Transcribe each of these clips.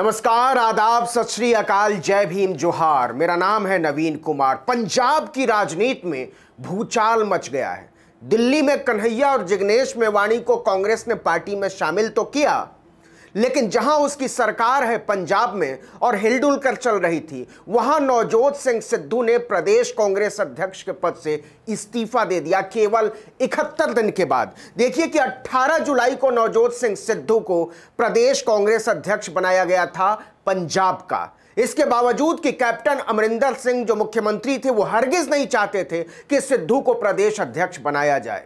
नमस्कार आदाब सत श्री अकाल जय भीम जोहार मेरा नाम है नवीन कुमार पंजाब की राजनीति में भूचाल मच गया है दिल्ली में कन्हैया और जिग्नेश मेवाणी को कांग्रेस ने पार्टी में शामिल तो किया लेकिन जहां उसकी सरकार है पंजाब में और हिलडुल कर चल रही थी वहां नवजोत सिंह सिद्धू ने प्रदेश कांग्रेस अध्यक्ष के पद से इस्तीफा दे दिया केवल इकहत्तर दिन के बाद देखिए कि 18 जुलाई को नवजोत सिंह सिद्धू को प्रदेश कांग्रेस अध्यक्ष बनाया गया था पंजाब का इसके बावजूद कि कैप्टन अमरिंदर सिंह जो मुख्यमंत्री थे वो हरगिज नहीं चाहते थे कि सिद्धू को प्रदेश अध्यक्ष बनाया जाए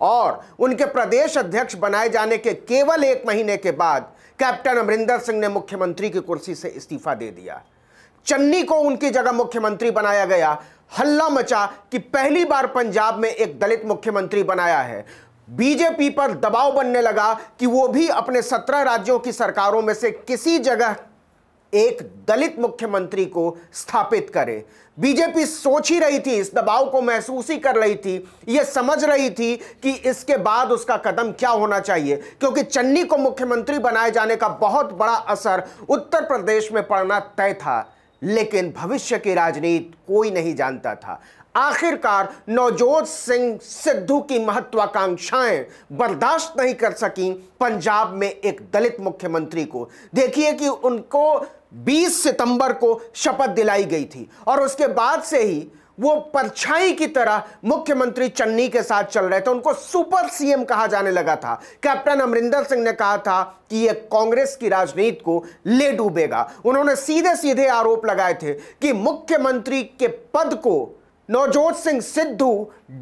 और उनके प्रदेश अध्यक्ष बनाए जाने के केवल एक महीने के बाद कैप्टन अमरिंदर सिंह ने मुख्यमंत्री की कुर्सी से इस्तीफा दे दिया चन्नी को उनकी जगह मुख्यमंत्री बनाया गया हल्ला मचा कि पहली बार पंजाब में एक दलित मुख्यमंत्री बनाया है बीजेपी पर दबाव बनने लगा कि वो भी अपने सत्रह राज्यों की सरकारों में से किसी जगह एक दलित मुख्यमंत्री को स्थापित करे बीजेपी सोच ही रही थी इस दबाव को महसूस ही कर रही थी यह समझ रही थी कि इसके बाद उसका कदम क्या होना चाहिए क्योंकि चन्नी को मुख्यमंत्री बनाए जाने का बहुत बड़ा असर उत्तर प्रदेश में पड़ना तय था लेकिन भविष्य की राजनीति कोई नहीं जानता था आखिरकार नवजोत सिंह सिद्धू की महत्वाकांक्षाएं बर्दाश्त नहीं कर सकी पंजाब में एक दलित मुख्यमंत्री को देखिए कि उनको 20 सितंबर को शपथ दिलाई गई थी और उसके बाद से ही वो परछाई की तरह मुख्यमंत्री चन्नी के साथ चल रहे थे उनको सुपर सीएम कहा जाने लगा था कैप्टन अमरिंदर सिंह ने कहा था कि ये कांग्रेस की राजनीति को ले डूबेगा उन्होंने सीधे सीधे आरोप लगाए थे कि मुख्यमंत्री के पद को नवजोत सिंह सिद्धू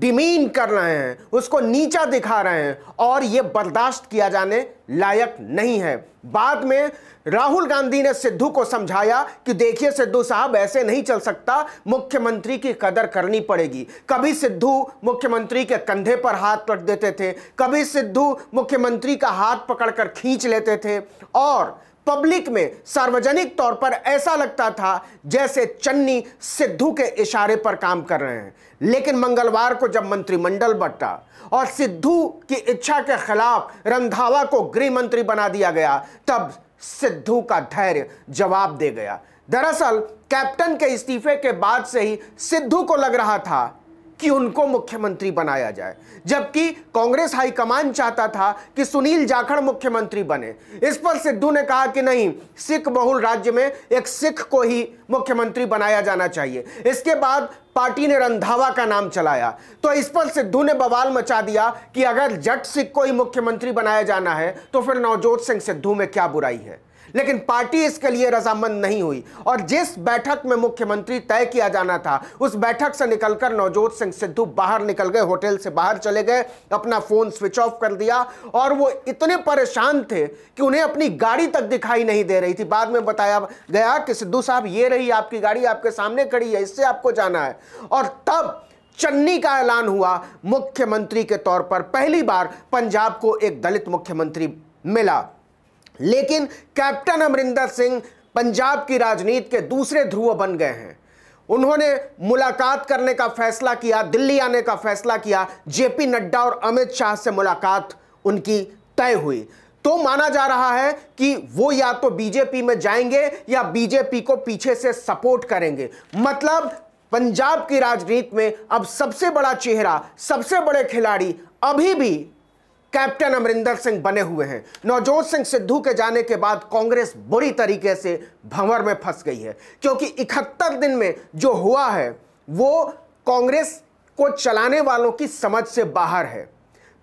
डिमीन कर रहे हैं उसको नीचा दिखा रहे हैं और ये बर्दाश्त किया जाने लायक नहीं है बाद में राहुल गांधी ने सिद्धू को समझाया कि देखिए सिद्धू साहब ऐसे नहीं चल सकता मुख्यमंत्री की कदर करनी पड़ेगी कभी सिद्धू मुख्यमंत्री के कंधे पर हाथ रख देते थे कभी सिद्धू मुख्यमंत्री का हाथ पकड़कर खींच लेते थे और पब्लिक में सार्वजनिक तौर पर ऐसा लगता था जैसे चन्नी सिद्धू के इशारे पर काम कर रहे हैं लेकिन मंगलवार को जब मंत्रिमंडल बटा और सिद्धू की इच्छा के खिलाफ रंधावा को गृह मंत्री बना दिया गया तब सिद्धू का धैर्य जवाब दे गया दरअसल कैप्टन के इस्तीफे के बाद से ही सिद्धू को लग रहा था कि उनको मुख्यमंत्री बनाया जाए जबकि कांग्रेस हाईकमान चाहता था कि सुनील जाखड़ मुख्यमंत्री बने इस पर सिद्धू ने कहा कि नहीं सिख बहुल राज्य में एक सिख को ही मुख्यमंत्री बनाया जाना चाहिए इसके बाद पार्टी ने रंधावा का नाम चलाया तो इस पर सिद्धू ने बवाल मचा दिया कि अगर जट सिख को ही मुख्यमंत्री बनाया जाना है तो फिर नवजोत सिंह सिद्धू में क्या बुराई है लेकिन पार्टी इसके लिए रजामंद नहीं हुई और जिस बैठक में मुख्यमंत्री तय किया जाना था उस बैठक से निकलकर नवजोत सिंह सिद्धू बाहर निकल गए होटल से बाहर चले गए अपना फोन स्विच ऑफ कर दिया और वो इतने परेशान थे कि उन्हें अपनी गाड़ी तक दिखाई नहीं दे रही थी बाद में बताया गया कि सिद्धू साहब ये रही आपकी गाड़ी आपके सामने खड़ी है इससे आपको जाना है और तब चन्नी का ऐलान हुआ मुख्यमंत्री के तौर पर पहली बार पंजाब को एक दलित मुख्यमंत्री मिला लेकिन कैप्टन अमरिंदर सिंह पंजाब की राजनीति के दूसरे ध्रुव बन गए हैं उन्होंने मुलाकात करने का फैसला किया दिल्ली आने का फैसला किया जेपी नड्डा और अमित शाह से मुलाकात उनकी तय हुई तो माना जा रहा है कि वो या तो बीजेपी में जाएंगे या बीजेपी को पीछे से सपोर्ट करेंगे मतलब पंजाब की राजनीति में अब सबसे बड़ा चेहरा सबसे बड़े खिलाड़ी अभी भी कैप्टन अमरिंदर सिंह बने हुए हैं नवजोत सिंह सिद्धू के जाने के बाद कांग्रेस बुरी तरीके से भंवर में फंस गई है क्योंकि इकहत्तर दिन में जो हुआ है वो कांग्रेस को चलाने वालों की समझ से बाहर है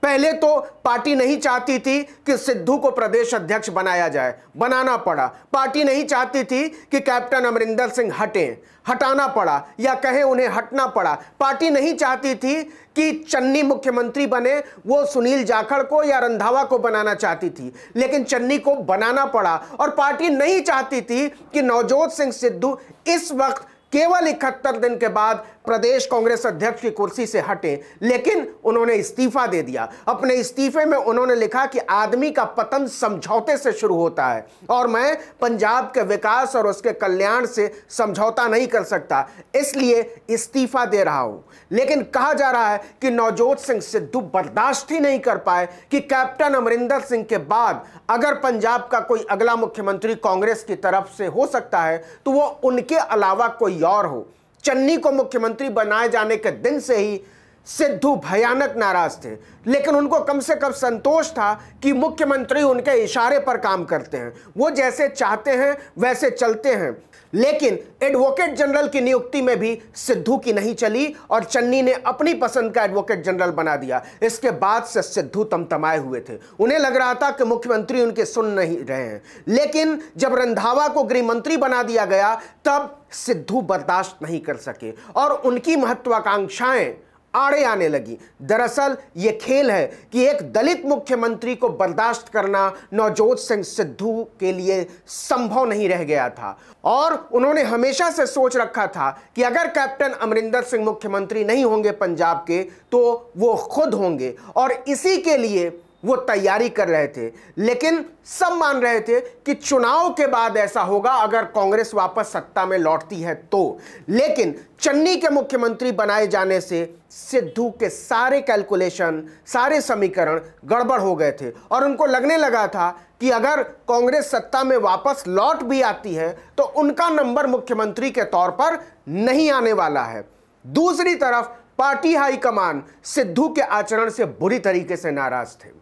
पहले तो पार्टी नहीं चाहती थी कि सिद्धू को प्रदेश अध्यक्ष बनाया जाए बनाना पड़ा पार्टी नहीं चाहती थी कि कैप्टन अमरिंदर सिंह हटें हटाना पड़ा या कहें उन्हें हटना पड़ा पार्टी नहीं चाहती थी कि चन्नी मुख्यमंत्री बने वो सुनील जाखड़ को या रंधावा को बनाना चाहती थी लेकिन चन्नी को बनाना पड़ा और पार्टी नहीं चाहती थी कि नवजोत सिंह सिद्धू इस वक्त केवल इकहत्तर दिन के बाद प्रदेश कांग्रेस अध्यक्ष की कुर्सी से हटे लेकिन उन्होंने इस्तीफा दे दिया अपने इस्तीफे में उन्होंने लिखा कि आदमी का पतन समझौते से शुरू होता है और मैं पंजाब के विकास और उसके कल्याण से समझौता नहीं कर सकता इसलिए इस्तीफा दे रहा हूं लेकिन कहा जा रहा है कि नवजोत सिंह सिद्धू बर्दाश्त ही नहीं कर पाए कि कैप्टन अमरिंदर सिंह के बाद अगर पंजाब का कोई अगला मुख्यमंत्री कांग्रेस की तरफ से हो सकता है तो वो उनके अलावा कोई और हो चन्नी को मुख्यमंत्री बनाए जाने के दिन से ही सिद्धू भयानक नाराज थे लेकिन उनको कम से कम संतोष था कि मुख्यमंत्री उनके इशारे पर काम करते हैं वो जैसे चाहते हैं वैसे चलते हैं लेकिन एडवोकेट जनरल की नियुक्ति में भी सिद्धू की नहीं चली और चन्नी ने अपनी पसंद का एडवोकेट जनरल बना दिया इसके बाद से सिद्धू तमतमाए हुए थे उन्हें लग रहा था कि मुख्यमंत्री उनके सुन नहीं रहे हैं लेकिन जब रंधावा को गृहमंत्री बना दिया गया तब सिद्धू बर्दाश्त नहीं कर सके और उनकी महत्वाकांक्षाएं आड़े आने लगी दरअसल ये खेल है कि एक दलित मुख्यमंत्री को बर्दाश्त करना नवजोत सिंह सिद्धू के लिए संभव नहीं रह गया था और उन्होंने हमेशा से सोच रखा था कि अगर कैप्टन अमरिंदर सिंह मुख्यमंत्री नहीं होंगे पंजाब के तो वो खुद होंगे और इसी के लिए वो तैयारी कर रहे थे लेकिन सब मान रहे थे कि चुनाव के बाद ऐसा होगा अगर कांग्रेस वापस सत्ता में लौटती है तो लेकिन चन्नी के मुख्यमंत्री बनाए जाने से सिद्धू के सारे कैलकुलेशन सारे समीकरण गड़बड़ हो गए थे और उनको लगने लगा था कि अगर कांग्रेस सत्ता में वापस लौट भी आती है तो उनका नंबर मुख्यमंत्री के तौर पर नहीं आने वाला है दूसरी तरफ पार्टी हाईकमान सिद्धू के आचरण से बुरी तरीके से नाराज थे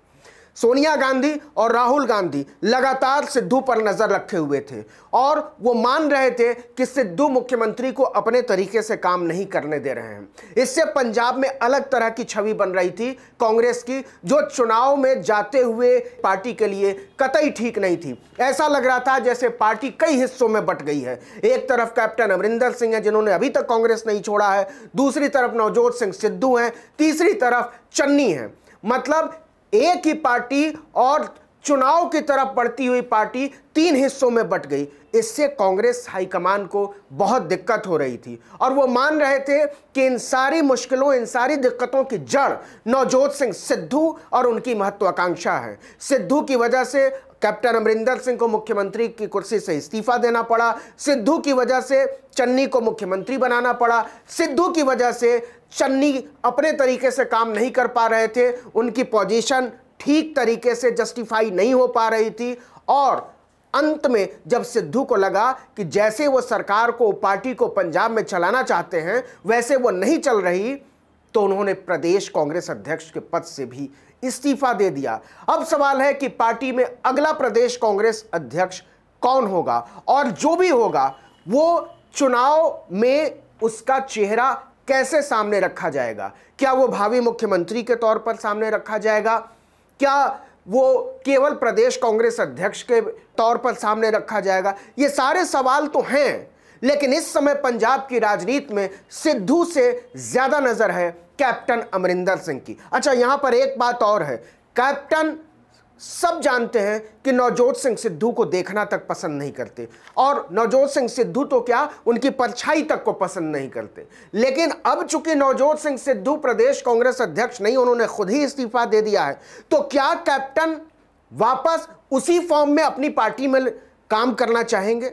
सोनिया गांधी और राहुल गांधी लगातार सिद्धू पर नज़र रखे हुए थे और वो मान रहे थे कि सिद्धू मुख्यमंत्री को अपने तरीके से काम नहीं करने दे रहे हैं इससे पंजाब में अलग तरह की छवि बन रही थी कांग्रेस की जो चुनाव में जाते हुए पार्टी के लिए कतई ठीक नहीं थी ऐसा लग रहा था जैसे पार्टी कई हिस्सों में बट गई है एक तरफ कैप्टन अमरिंदर सिंह है जिन्होंने अभी तक कांग्रेस नहीं छोड़ा है दूसरी तरफ नवजोत सिंह सिद्धू हैं तीसरी तरफ चन्नी है मतलब एक ही पार्टी और चुनाव की तरफ बढ़ती हुई पार्टी तीन हिस्सों में बट गई इससे कांग्रेस हाईकमान को बहुत दिक्कत हो रही थी और वो मान रहे थे कि इन सारी मुश्किलों इन सारी दिक्कतों की जड़ नवजोत सिंह सिद्धू और उनकी महत्वाकांक्षा है सिद्धू की वजह से कैप्टन अमरिंदर सिंह को मुख्यमंत्री की कुर्सी से इस्तीफा देना पड़ा सिद्धू की वजह से चन्नी को मुख्यमंत्री बनाना पड़ा सिद्धू की वजह से चन्नी अपने तरीके से काम नहीं कर पा रहे थे उनकी पोजीशन ठीक तरीके से जस्टिफाई नहीं हो पा रही थी और अंत में जब सिद्धू को लगा कि जैसे वो सरकार को पार्टी को पंजाब में चलाना चाहते हैं वैसे वो नहीं चल रही तो उन्होंने प्रदेश कांग्रेस अध्यक्ष के पद से भी इस्तीफा दे दिया अब सवाल है कि पार्टी में अगला प्रदेश कांग्रेस अध्यक्ष कौन होगा और जो भी होगा वो चुनाव में उसका चेहरा कैसे सामने रखा जाएगा क्या वो भावी मुख्यमंत्री के तौर पर सामने रखा जाएगा क्या वो केवल प्रदेश कांग्रेस अध्यक्ष के तौर पर सामने रखा जाएगा ये सारे सवाल तो हैं लेकिन इस समय पंजाब की राजनीति में सिद्धू से ज़्यादा नज़र है कैप्टन अमरिंदर सिंह की अच्छा यहां पर एक बात और है कैप्टन सब जानते हैं कि नवजोत सिंह सिद्धू को देखना तक पसंद नहीं करते और नवजोत सिंह सिद्धू तो क्या उनकी परछाई तक को पसंद नहीं करते लेकिन अब चूंकि नवजोत सिंह सिद्धू प्रदेश कांग्रेस अध्यक्ष नहीं उन्होंने खुद ही इस्तीफा दे दिया है तो क्या कैप्टन वापस उसी फॉर्म में अपनी पार्टी में काम करना चाहेंगे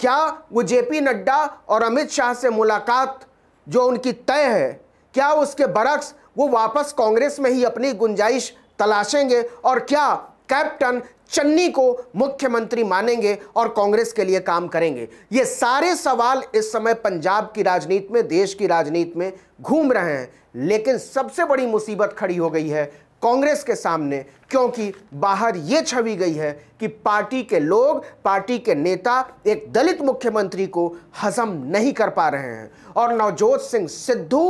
क्या वो जेपी नड्डा और अमित शाह से मुलाकात जो उनकी तय है क्या उसके बरक्स वो वापस कांग्रेस में ही अपनी गुंजाइश तलाशेंगे और क्या कैप्टन चन्नी को मुख्यमंत्री मानेंगे और कांग्रेस के लिए काम करेंगे ये सारे सवाल इस समय पंजाब की राजनीति में देश की राजनीति में घूम रहे हैं लेकिन सबसे बड़ी मुसीबत खड़ी हो गई है कांग्रेस के सामने क्योंकि बाहर ये छवि गई है कि पार्टी के लोग पार्टी के नेता एक दलित मुख्यमंत्री को हजम नहीं कर पा रहे हैं और नवजोत सिंह सिद्धू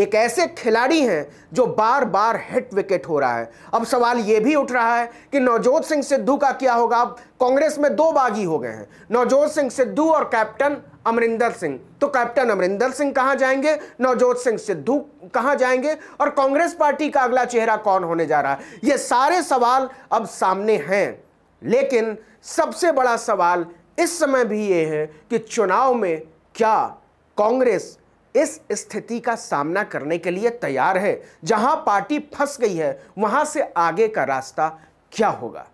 एक ऐसे खिलाड़ी हैं जो बार बार हिट विकेट हो रहा है अब सवाल यह भी उठ रहा है कि नवजोत सिंह सिद्धू का क्या होगा अब कांग्रेस में दो बागी हो गए हैं नवजोत सिंह सिद्धू और कैप्टन अमरिंदर सिंह तो कैप्टन अमरिंदर सिंह कहां जाएंगे नवजोत सिंह सिद्धू कहां जाएंगे और कांग्रेस पार्टी का अगला चेहरा कौन होने जा रहा है ये सारे सवाल अब सामने हैं लेकिन सबसे बड़ा सवाल इस समय भी ये है कि चुनाव में क्या कांग्रेस इस स्थिति का सामना करने के लिए तैयार है जहां पार्टी फंस गई है वहां से आगे का रास्ता क्या होगा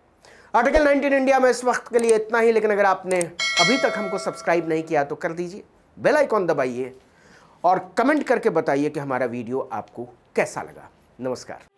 आर्टिकल 19 इंडिया में इस वक्त के लिए इतना ही लेकिन अगर आपने अभी तक हमको सब्सक्राइब नहीं किया तो कर दीजिए बेल आइकॉन दबाइए और कमेंट करके बताइए कि हमारा वीडियो आपको कैसा लगा नमस्कार